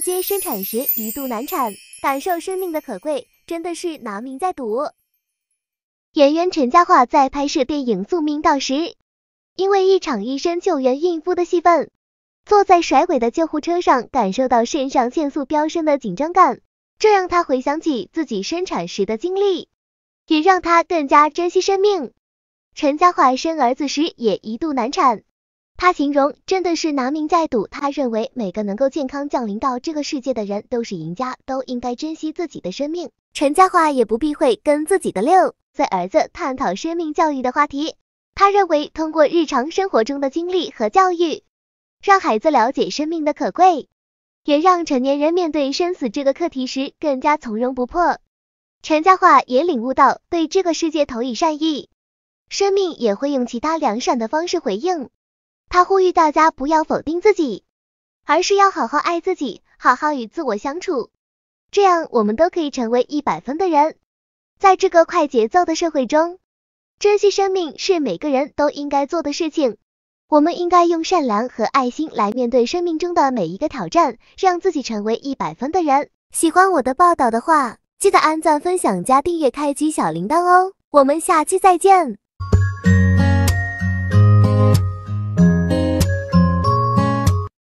街生产时一度难产，感受生命的可贵，真的是拿命在赌。演员陈嘉桦在拍摄电影《宿命》到时，因为一场医生救援孕妇的戏份，坐在甩尾的救护车上，感受到肾上腺素飙升的紧张感，这让他回想起自己生产时的经历，也让他更加珍惜生命。陈嘉桦生儿子时也一度难产。他形容真的是拿命在赌。他认为每个能够健康降临到这个世界的人都是赢家，都应该珍惜自己的生命。陈家桦也不避讳跟自己的六岁儿子探讨生命教育的话题。他认为通过日常生活中的经历和教育，让孩子了解生命的可贵，也让成年人面对生死这个课题时更加从容不迫。陈家桦也领悟到，对这个世界投以善意，生命也会用其他良善的方式回应。他呼吁大家不要否定自己，而是要好好爱自己，好好与自我相处，这样我们都可以成为一百分的人。在这个快节奏的社会中，珍惜生命是每个人都应该做的事情。我们应该用善良和爱心来面对生命中的每一个挑战，让自己成为一百分的人。喜欢我的报道的话，记得按赞、分享、加订阅、开启小铃铛哦！我们下期再见。